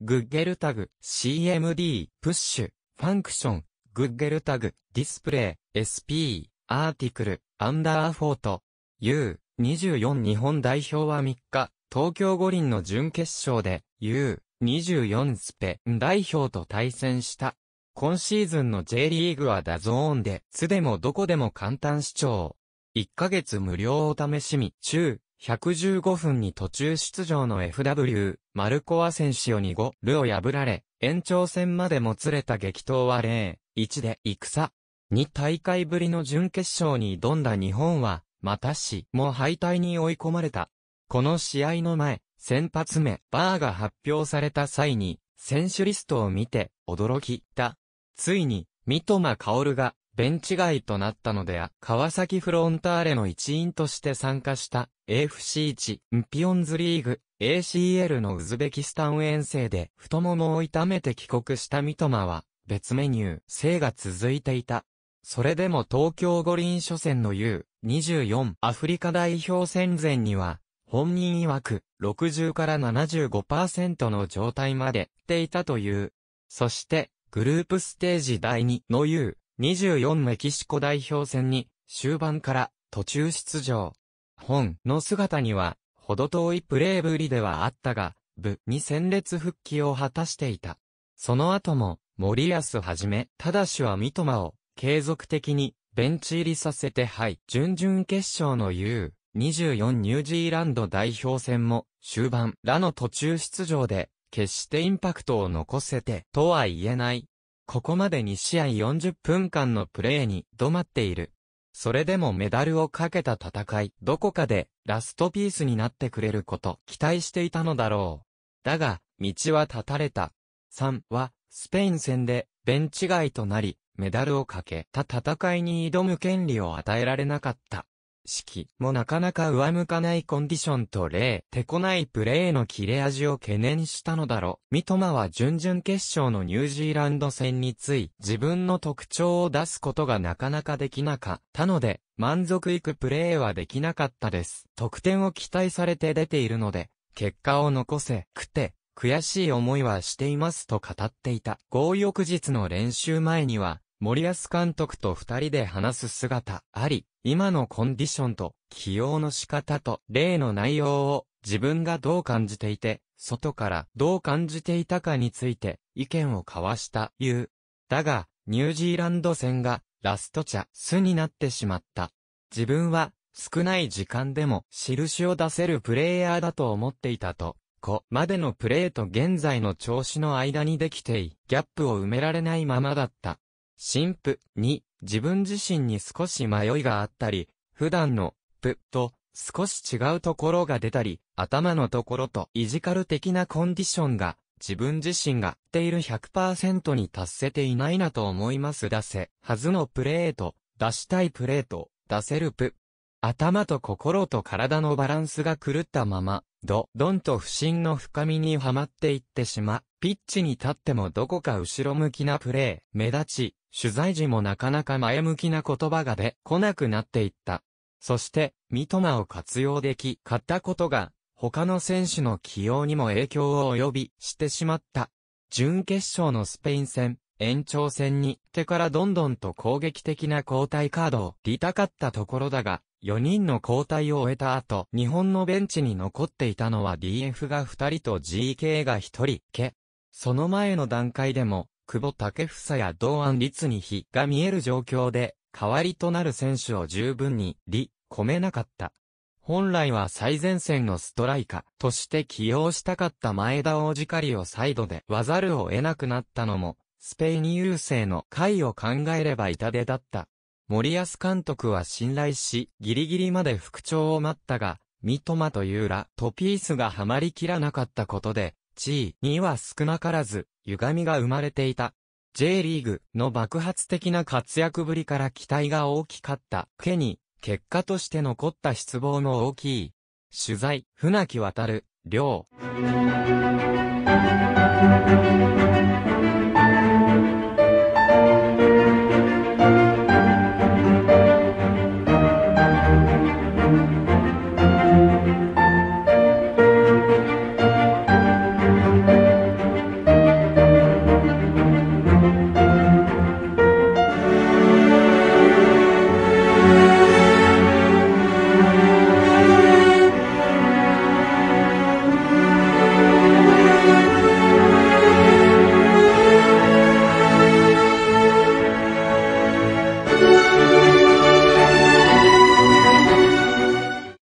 グッゲルタグ、CMD、プッシュ、ファンクション、グッゲルタグ、ディスプレイ、SP、アーティクル、アンダーフォート、U、24日本代表は3日、東京五輪の準決勝で U24 スペ代表と対戦した。今シーズンの J リーグはダゾーンで、つでもどこでも簡単視聴。1ヶ月無料お試しみ、中、115分に途中出場の FW、マルコア選手をオに5、ルを破られ、延長戦までもつれた激闘は0、1で戦。2大会ぶりの準決勝に挑んだ日本は、またしも敗退に追い込まれた。この試合の前、先発目、バーが発表された際に、選手リストを見て、驚きた。ついに、三笘薫が、ベンチ外となったのであ、川崎フロンターレの一員として参加した AFC1 ピオンズリーグ ACL のウズベキスタン遠征で太ももを痛めて帰国した三笘は別メニュー、生が続いていた。それでも東京五輪初戦の U24 アフリカ代表戦前には、本人曰く60から75%の状態までっていたという。そして、グループステージ第2の U 24メキシコ代表戦に終盤から途中出場。本の姿には、ほど遠いプレーぶりではあったが、部に戦列復帰を果たしていた。その後も、森安はじめ、ただしは三笘を、継続的に、ベンチ入りさせて敗。準々決勝の U、24ニュージーランド代表戦も、終盤、らの途中出場で、決してインパクトを残せて、とは言えない、ここまで2試合40分間のプレーに止まっている。それでもメダルをかけた戦い、どこかでラストピースになってくれること、期待していたのだろう。だが、道は断たれた。3は、スペイン戦で、ベンチ外となり、メダルをかけた戦いに挑む権利を与えられなかった。式もなかなか上向かないコンディションと0、てこないプレーの切れ味を懸念したのだろう。三笘は準々決勝のニュージーランド戦につい、自分の特徴を出すことがなかなかできなかったので、満足いくプレーはできなかったです。得点を期待されて出ているので、結果を残せ、くて、悔しい思いはしていますと語っていた。合翌日の練習前には、森安監督と二人で話す姿あり、今のコンディションと起用の仕方と例の内容を自分がどう感じていて、外からどう感じていたかについて意見を交わした言う。だが、ニュージーランド戦がラストチャスになってしまった。自分は少ない時間でも印を出せるプレイヤーだと思っていたと、こまでのプレーと現在の調子の間にできてい、ギャップを埋められないままだった。新婦に自分自身に少し迷いがあったり、普段のプと少し違うところが出たり、頭のところとイジカル的なコンディションが自分自身がっている100%に達せていないなと思います出せ。はずのプレート、出したいプレート、出せるプ頭と心と体のバランスが狂ったまま、ど、どんと不審の深みにはまっていってしま、ピッチに立ってもどこか後ろ向きなプレー、目立ち、取材時もなかなか前向きな言葉が出来なくなっていった。そして、三笘を活用でき、買ったことが、他の選手の起用にも影響を及び、してしまった。準決勝のスペイン戦、延長戦に、手からどんどんと攻撃的な交代カードを、りたかったところだが、4人の交代を終えた後、日本のベンチに残っていたのは DF が2人と GK が1人、け。その前の段階でも、久保建房や同安律に比が見える状況で、代わりとなる選手を十分に、り、込めなかった。本来は最前線のストライカーとして起用したかった前田王子狩りをサイドでわざるを得なくなったのも、スペイン優勢の回を考えれば痛手だった。森保監督は信頼し、ギリギリまで復調を待ったが、三笘というらとピースがはまりきらなかったことで、地位には少なからず、歪みが生まれていた。J リーグの爆発的な活躍ぶりから期待が大きかったけに、結果として残った失望も大きい。取材、船木渡る、う。